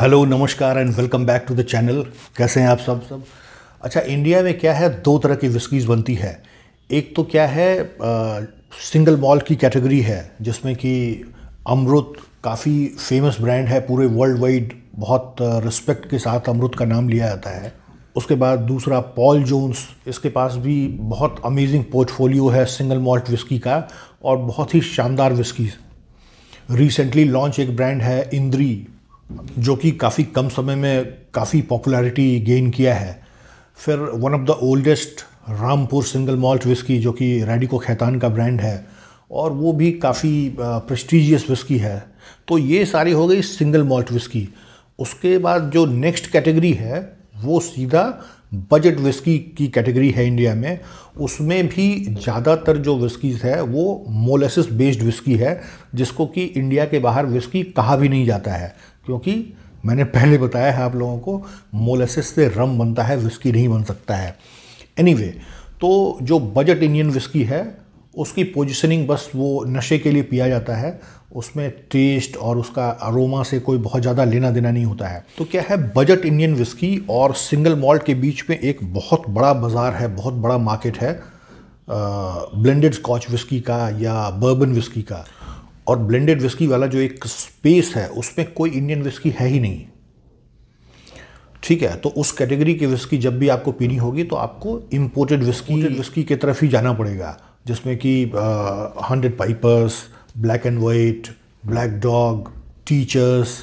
hello नमस्कार and welcome back to the channel कैसे हैं आप सब सब अच्छा इंडिया में क्या है दो तरह की विस्कीज़ बनती है एक तो क्या है आ, सिंगल मॉल की कैटेगरी है जिसमें कि अमृत काफ़ी फेमस ब्रांड है पूरे वर्ल्ड वाइड बहुत रिस्पेक्ट के साथ अमृत का नाम लिया जाता है उसके बाद दूसरा पॉल जोन्स इसके पास भी बहुत अमेजिंग पोर्टफोलियो है सिंगल मॉल्ट विस्की का और बहुत ही शानदार विस्कीज़ रिसेंटली लॉन्च एक ब्रांड है इंद्री जो कि काफ़ी कम समय में काफ़ी पॉपुलैरिटी गेन किया है फिर one of the oldest Rampur single malt whisky जो कि रेडिको खैतान का ब्रांड है और वो भी काफ़ी प्रेस्टिजियस विस्की है तो ये सारी हो गई सिंगल मॉल्ट विस्की उसके बाद जो नेक्स्ट कैटेगरी है वो सीधा बजट विस्की की कैटेगरी है इंडिया में उसमें भी ज़्यादातर जो विस्कीज़ है वो मोलेसिस बेस्ड विस्की है जिसको कि इंडिया के बाहर विस्की कहा भी नहीं जाता है क्योंकि मैंने पहले बताया है आप लोगों को मोलेसिस से रम बनता है विस्की नहीं बन सकता है एनी anyway, तो जो बजट इंडियन विस्की है उसकी पोजिशनिंग बस वो नशे के लिए पिया जाता है उसमें टेस्ट और उसका अरोमा से कोई बहुत ज़्यादा लेना देना नहीं होता है तो क्या है बजट इंडियन विस्की और सिंगल मॉल्ट के बीच में एक बहुत बड़ा बाज़ार है बहुत बड़ा मार्केट है ब्लेंडेड स्कॉच विस्की का या बर्बन विस्की का और ब्लेंडेड विस्की वाला जो एक स्पेस है उसमें कोई इंडियन विस्की है ही नहीं ठीक है तो उस कैटेगरी की विस्की जब भी आपको पीनी होगी तो आपको इम्पोर्टेड विस्की विस्की की तरफ ही जाना पड़ेगा जिसमें कि Hundred Pipers Black and White Black Dog Teacher's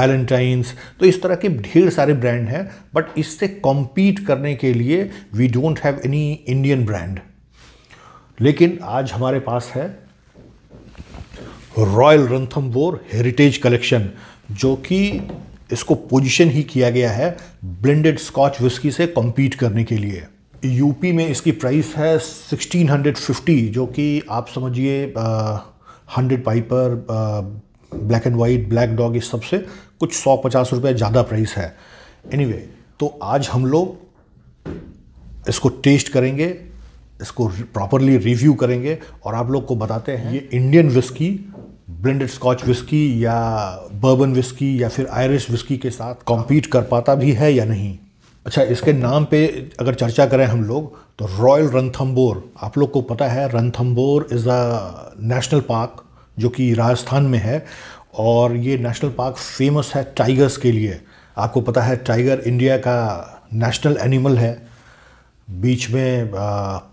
Ballantine's तो इस तरह के ढेर सारे ब्रांड हैं बट इससे कॉम्पीट करने के लिए we don't have any Indian brand लेकिन आज हमारे पास है रॉयल रंथम हेरिटेज कलेक्शन जो कि इसको पोजीशन ही किया गया है ब्लेंडेड स्कॉच विस्की से कम्पीट करने के लिए यूपी में इसकी प्राइस है 1650 जो कि आप समझिए Hundred Piper Black and White Black Dog इस सबसे कुछ सौ पचास रुपये ज़्यादा प्राइस है एनीवे anyway, तो आज हम लोग इसको टेस्ट करेंगे इसको प्रॉपरली रिव्यू करेंगे और आप लोग को बताते हैं ये Indian whisky blended Scotch whisky या बर्बन विस्की या फिर आयरिश विस्की के साथ कॉम्पीट कर पाता भी है या नहीं अच्छा इसके नाम पे अगर चर्चा करें हम लोग तो रॉयल रनथम्बोर आप लोग को पता है Ranthambore is a national park जो कि राजस्थान में है और ये नेशनल पार्क फेमस है टाइगर्स के लिए आपको पता है टाइगर इंडिया का नेशनल एनिमल है बीच में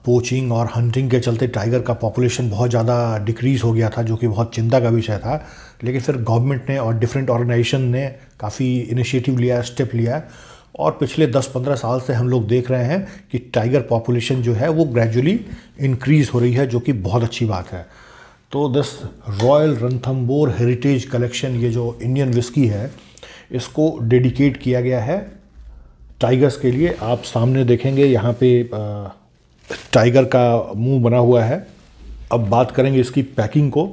पोचिंग और हंटिंग के चलते टाइगर का पॉपुलेशन बहुत ज़्यादा डिक्रीज़ हो गया था जो कि बहुत चिंता का विषय था लेकिन फिर गवर्नमेंट ने और डिफरेंट ऑर्गेनाइजेशन ने काफ़ी इनिशिएटिव लिया स्टेप लिया और पिछले 10-15 साल से हम लोग देख रहे हैं कि टाइगर पॉपुलेशन जो है वो ग्रेजुअली इंक्रीज़ हो रही है जो कि बहुत अच्छी बात है तो this Royal Ranthambore heritage collection ये जो इंडियन विस्की है इसको डेडिकेट किया गया है टाइगर्स के लिए आप सामने देखेंगे यहाँ पे टाइगर का मुंह बना हुआ है अब बात करेंगे इसकी पैकिंग को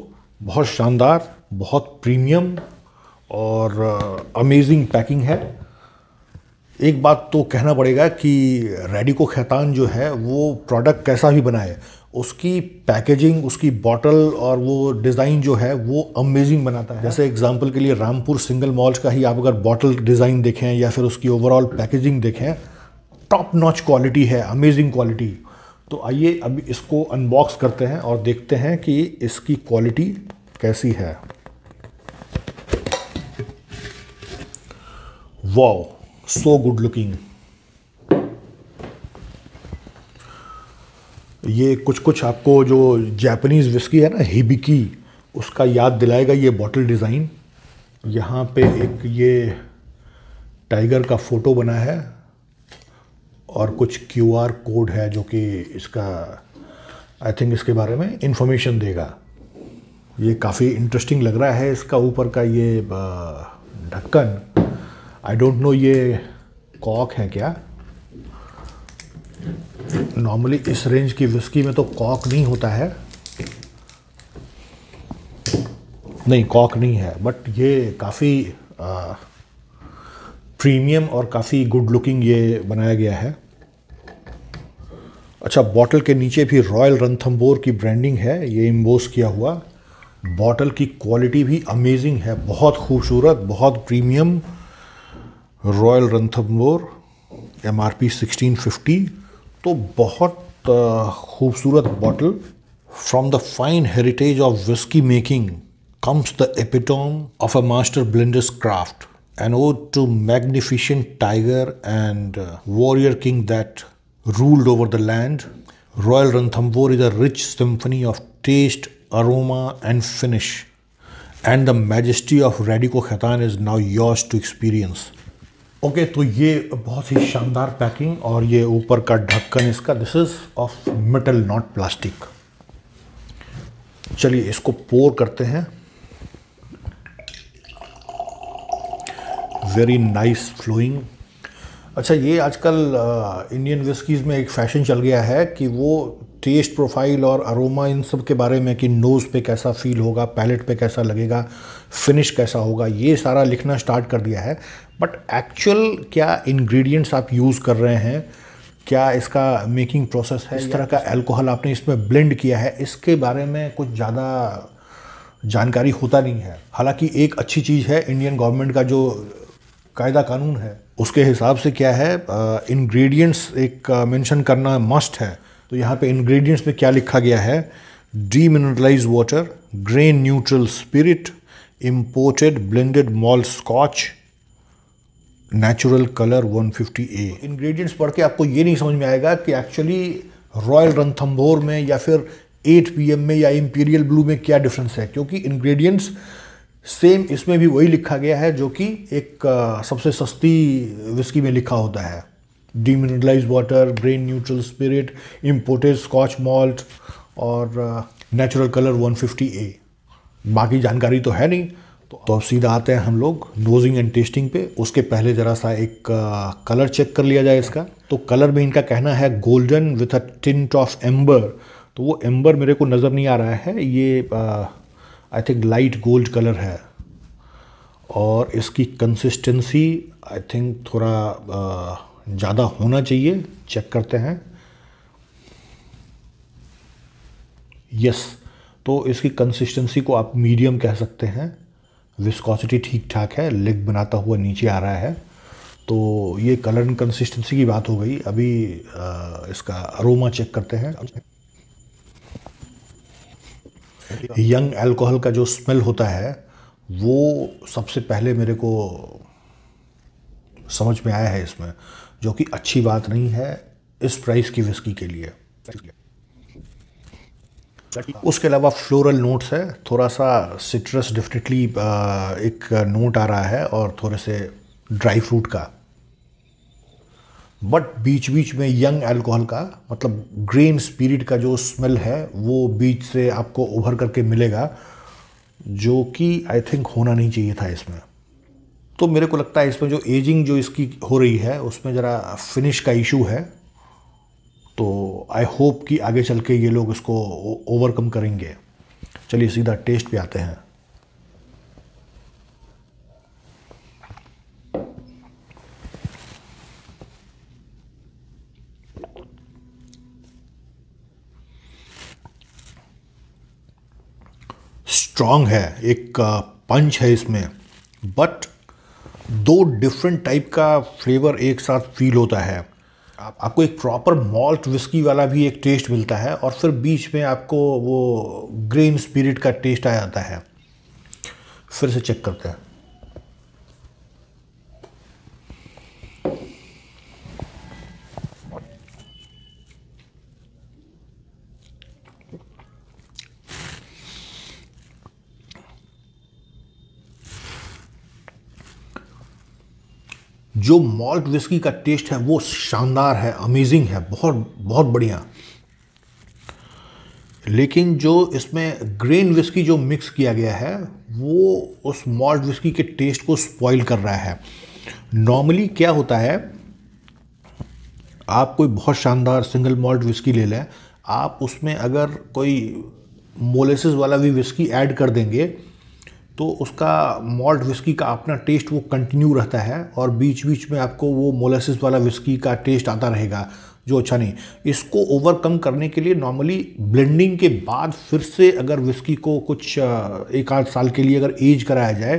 बहुत शानदार बहुत प्रीमियम और अमेजिंग पैकिंग है एक बात तो कहना पड़ेगा कि रेडिको खैतान जो है वो प्रोडक्ट कैसा भी बनाए उसकी पैकेजिंग उसकी बॉटल और वो डिज़ाइन जो है वो अमेजिंग बनाता है जैसे एग्जांपल के लिए रामपुर सिंगल मॉल्स का ही आप अगर बॉटल डिज़ाइन देखें या फिर उसकी ओवरऑल पैकेजिंग देखें टॉप नॉच क्वालिटी है अमेजिंग क्वालिटी तो आइए अभी इसको अनबॉक्स करते हैं और देखते हैं कि इसकी क्वालिटी कैसी है वाओ सो गुड लुकिंग ये कुछ कुछ आपको जो जैपनीज विस्की है ना हिबिकी उसका याद दिलाएगा ये बॉटल डिज़ाइन यहाँ पे एक ये टाइगर का फ़ोटो बना है और कुछ क्यूआर कोड है जो कि इसका आई थिंक इसके बारे में इंफॉर्मेशन देगा ये काफ़ी इंटरेस्टिंग लग रहा है इसका ऊपर का ये ढक्कन आई डोंट नो ये कॉक है क्या नॉर्मली इस रेंज की विस्की में तो कॉक नहीं होता है नहीं कॉक नहीं है बट ये काफ़ी प्रीमियम और काफ़ी गुड लुकिंग ये बनाया गया है अच्छा बॉटल के नीचे भी रॉयल रंथम्बोर की ब्रांडिंग है ये इम्बोस किया हुआ बॉटल की क्वालिटी भी अमेजिंग है बहुत खूबसूरत बहुत premium Royal Ranthambore M R P sixteen fifty तो बहुत खूबसूरत bottle from the fine heritage of whisky making comes the epitome of a master blender's craft an ode to magnificent tiger and warrior king that ruled over the land Royal Ranthambore is a rich symphony of taste aroma and finish and the majesty of Radico Khaitan is now yours to experience okay okay, तो ये बहुत ही शानदार packing और ये ऊपर का ढक्कन इसका this is of metal not plastic चलिए इसको पोर करते हैं वेरी नाइस फ्लोइंग अच्छा ये आजकल इंडियन uh, विस्कीज़ में एक फैशन चल गया है कि वो टेस्ट प्रोफाइल और अरोमा इन सब के बारे में कि नोज़ पे कैसा फील होगा पैलेट पे कैसा लगेगा फिनिश कैसा होगा ये सारा लिखना स्टार्ट कर दिया है बट एक्चुअल क्या इंग्रेडिएंट्स आप यूज़ कर रहे हैं क्या इसका मेकिंग प्रोसेस है इस तरह का अल्कोहल आपने इसमें ब्लेंड किया है इसके बारे में कुछ ज़्यादा जानकारी होता नहीं है हालांकि एक अच्छी चीज़ है इंडियन गवर्नमेंट का जो कायदा कानून है उसके हिसाब से क्या है इंग्रेडिएंट्स एक मेंशन करना मस्ट है तो यहाँ पे इंग्रेडिएंट्स में क्या लिखा गया है demineralise water grain neutral spirit imported blended malt Scotch natural colour 150 A ingredients पढ़ के आपको ये नहीं समझ में आएगा कि एक्चुअली रॉयल रंथम्भोर में या फिर 8 पीएम में या इम्पीरियल ब्लू में क्या डिफरेंस है क्योंकि इंग्रेडिएंट्स सेम इसमें भी वही लिखा गया है जो कि एक सबसे सस्ती विस्की में लिखा होता है demineralise water grain neutral spirit imported Scotch malt और नेचुरल कलर 150 ए बाकी जानकारी तो है नहीं तो अब सीधा आते हैं हम लोग नोजिंग एंड टेस्टिंग पे उसके पहले ज़रा सा एक आ, कलर चेक कर लिया जाए इसका तो कलर में इनका कहना है golden with a tint of amber तो वो एम्बर मेरे को नज़र नहीं आ रहा है ये I think light gold colour है और इसकी कंसिस्टेंसी आई थिंक थोड़ा आ, uh, ज़्यादा होना चाहिए चेक करते हैं यस तो इसकी कंसिस्टेंसी को आप मीडियम कह सकते हैं विस्कोसिटी ठीक ठाक है लेग बनाता हुआ नीचे आ रहा है तो ये कलर एंड कंसिस्टेंसी की बात हो गई अभी इसका अरोमा चेक करते हैं यंग अल्कोहल का जो स्मेल होता है वो सबसे पहले मेरे को समझ में आया है इसमें जो कि अच्छी बात नहीं है इस प्राइस की विस्की के लिए उसके अलावा फ्लोरल नोट्स है थोड़ा सा सिट्रस डेफिनेटली एक नोट आ रहा है और थोड़े से ड्राई फ्रूट का बट बीच बीच में यंग अल्कोहल का मतलब ग्रीन स्पिरिट का जो स्मेल है वो बीच से आपको उभर करके मिलेगा जो कि आई थिंक होना नहीं चाहिए था इसमें तो मेरे को लगता है इसमें जो एजिंग जो इसकी हो रही है उसमें ज़रा फिनिश का इशू है तो आई होप कि आगे चल के ये लोग इसको ओवरकम करेंगे चलिए सीधा टेस्ट पे आते हैं स्ट्रांग है एक पंच uh, है इसमें बट दो डिफरेंट टाइप का फ्लेवर एक साथ फील होता है आप, आपको एक प्रॉपर मॉल्ट विस्की वाला भी एक टेस्ट मिलता है और फिर बीच में आपको वो ग्रेन स्पिरिट का टेस्ट आ जाता है फिर से चेक करते हैं जो मॉल्ट विस्की का टेस्ट है वो शानदार है अमेजिंग है बहुत बहुत बढ़िया लेकिन जो इसमें ग्रेन विस्की जो मिक्स किया गया है वो उस मॉल्ट विस्की के टेस्ट को स्पॉइल कर रहा है नॉर्मली क्या होता है आप कोई बहुत शानदार सिंगल मॉल्ट विस्की ले लें आप उसमें अगर कोई मोलेसिस वाला भी विस्की ऐड कर देंगे तो उसका मॉल्ट विस्की का अपना टेस्ट वो कंटिन्यू रहता है और बीच बीच में आपको वो मोलासिस वाला विस्की का टेस्ट आता रहेगा जो अच्छा नहीं इसको ओवरकम करने के लिए नॉर्मली ब्लेंडिंग के बाद फिर से अगर विस्की को कुछ एक आध साल के लिए अगर एज कराया जाए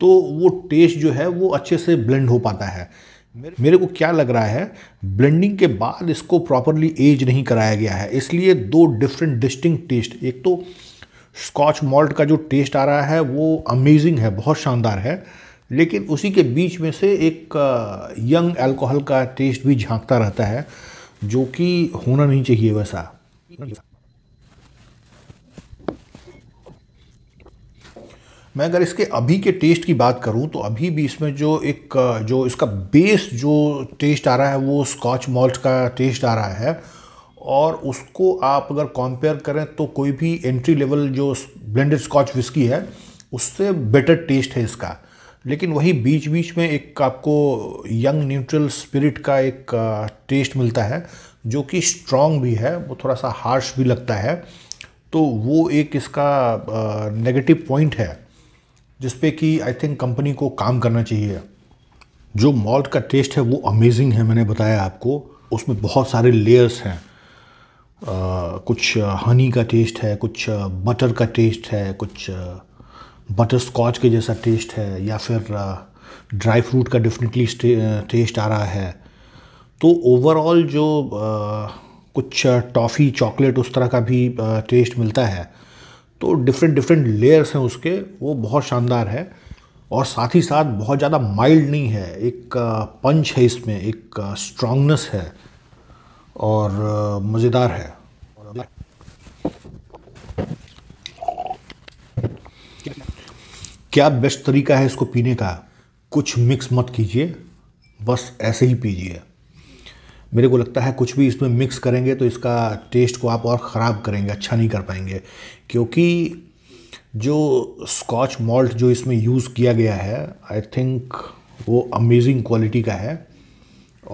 तो वो टेस्ट जो है वो अच्छे से ब्लेंड हो पाता है मेरे को क्या लग रहा है ब्लेंडिंग के बाद इसको प्रॉपरली एज नहीं कराया गया है इसलिए दो डिफरेंट डिस्टिंग टेस्ट एक तो स्कॉच मॉल्ट का जो टेस्ट आ रहा है वो अमेजिंग है बहुत शानदार है लेकिन उसी के बीच में से एक यंग अल्कोहल का टेस्ट भी झांकता रहता है जो कि होना नहीं चाहिए वैसा मैं अगर इसके अभी के टेस्ट की बात करूं तो अभी भी इसमें जो एक जो इसका बेस जो टेस्ट आ रहा है वो स्कॉच मॉल्ट का टेस्ट आ रहा है और उसको आप अगर कंपेयर करें तो कोई भी एंट्री लेवल जो ब्लेंडेड स्कॉच विस्की है उससे बेटर टेस्ट है इसका लेकिन वही बीच बीच में एक आपको यंग न्यूट्रल स्पिरिट का एक टेस्ट मिलता है जो कि स्ट्रॉन्ग भी है वो थोड़ा सा हार्श भी लगता है तो वो एक इसका नेगेटिव पॉइंट है जिस पे कि आई थिंक कंपनी को काम करना चाहिए जो मॉल्ट का टेस्ट है वो अमेजिंग है मैंने बताया आपको उसमें बहुत सारे लेयर्स हैं कुछ हनी का टेस्ट है कुछ बटर का टेस्ट है कुछ बटर स्कॉच के जैसा टेस्ट है या फिर ड्राई फ्रूट का डेफिनेटली टेस्ट आ रहा है तो ओवरऑल जो कुछ टॉफ़ी चॉकलेट उस तरह का भी टेस्ट मिलता है तो डिफरेंट डिफरेंट लेयर्स हैं उसके वो बहुत शानदार है और साथ ही साथ बहुत ज़्यादा माइल्ड नहीं है एक पंच है इसमें एक स्ट्रांगनेस है और मज़ेदार है क्या बेस्ट तरीका है इसको पीने का कुछ मिक्स मत कीजिए बस ऐसे ही पीजिए मेरे को लगता है कुछ भी इसमें मिक्स करेंगे तो इसका टेस्ट को आप और ख़राब करेंगे अच्छा नहीं कर पाएंगे क्योंकि जो स्कॉच मॉल्ट जो इसमें यूज़ किया गया है आई थिंक वो अमेजिंग क्वालिटी का है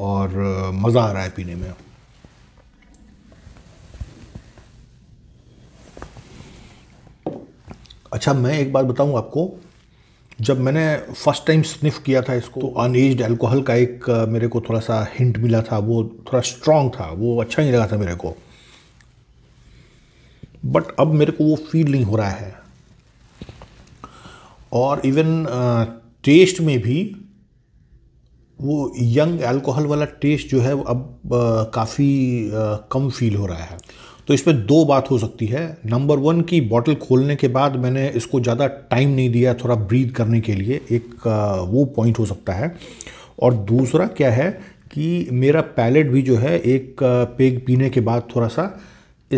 और मज़ा आ रहा है पीने में अच्छा मैं एक बात बताऊँ आपको जब मैंने फर्स्ट टाइम स्निफ किया था इसको तो अनएज एल्कोहल का एक मेरे को थोड़ा सा हिंट मिला था वो थोड़ा स्ट्रांग था वो अच्छा नहीं लगा था मेरे को बट अब मेरे को वो फील नहीं हो रहा है और इवन टेस्ट में भी वो यंग एल्कोहल वाला टेस्ट जो है अब काफ़ी कम फील हो रहा है तो इसमें दो बात हो सकती है नंबर वन की बॉटल खोलने के बाद मैंने इसको ज़्यादा टाइम नहीं दिया थोड़ा ब्रीद करने के लिए एक वो पॉइंट हो सकता है और दूसरा क्या है कि मेरा पैलेट भी जो है एक पेग पीने के बाद थोड़ा सा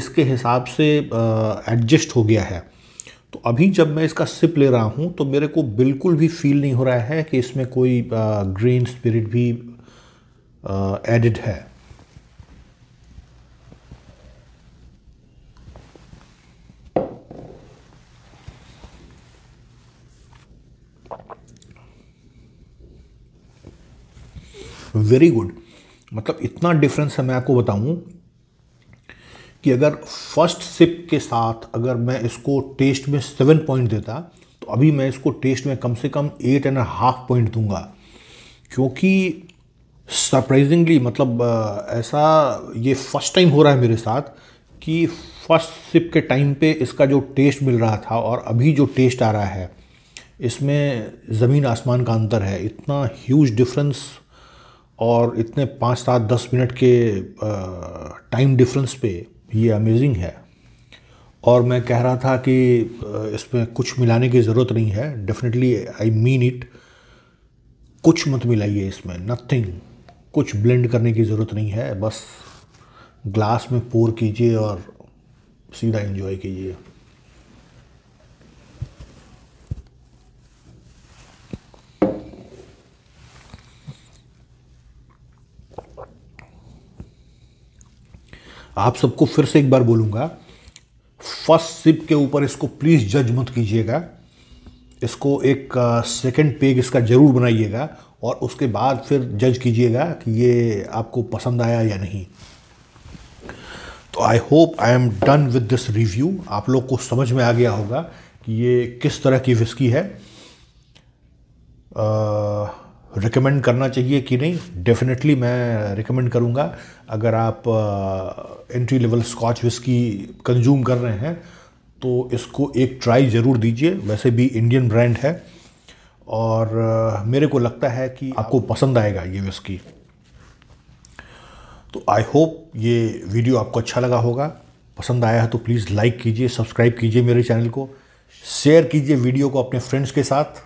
इसके हिसाब से एडजस्ट हो गया है तो अभी जब मैं इसका सिप ले रहा हूँ तो मेरे को बिल्कुल भी फील नहीं हो रहा है कि इसमें कोई ग्रीन स्पिरिट भी एडिड है वेरी गुड मतलब इतना डिफरेंस है मैं आपको बताऊं कि अगर फर्स्ट सिप के साथ अगर मैं इसको टेस्ट में सेवन पॉइंट देता तो अभी मैं इसको टेस्ट में कम से कम एट एंड हाफ पॉइंट दूंगा क्योंकि सरप्राइजिंगली मतलब ऐसा ये फर्स्ट टाइम हो रहा है मेरे साथ कि फर्स्ट सिप के टाइम पे इसका जो टेस्ट मिल रहा था और अभी जो टेस्ट आ रहा है इसमें ज़मीन आसमान का अंतर है इतना ह्यूज डिफरेंस और इतने पाँच सात दस मिनट के टाइम डिफरेंस पे ये अमेजिंग है और मैं कह रहा था कि इसमें कुछ मिलाने की ज़रूरत नहीं है डेफिनेटली आई मीन इट कुछ मत मिलाइए इसमें नथिंग कुछ ब्लेंड करने की ज़रूरत नहीं है बस ग्लास में पोर कीजिए और सीधा एंजॉय कीजिए आप सबको फिर से एक बार बोलूँगा फर्स्ट सिप के ऊपर इसको प्लीज़ जज मत कीजिएगा इसको एक सेकंड पेज इसका ज़रूर बनाइएगा और उसके बाद फिर जज कीजिएगा कि ये आपको पसंद आया या नहीं तो I hope I am done with this review आप लोग को समझ में आ गया होगा कि ये किस तरह की विस्की है आ, रिकमेंड करना चाहिए कि नहीं डेफिनेटली मैं रिकमेंड करूँगा अगर आप entry level Scotch whisky consume कर रहे हैं तो इसको एक ट्राई ज़रूर दीजिए वैसे भी इंडियन ब्रांड है और मेरे को लगता है कि आपको पसंद आएगा ये विस्की तो आई होप ये वीडियो आपको अच्छा लगा होगा पसंद आया है तो प्लीज़ लाइक कीजिए सब्सक्राइब कीजिए मेरे चैनल को शेयर कीजिए वीडियो को अपने फ्रेंड्स के साथ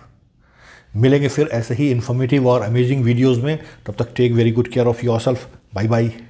मिलेंगे फिर ऐसे ही इन्फॉर्मेटिव और अमेजिंग वीडियोज़ में तब तक take very good care of yourself bye bye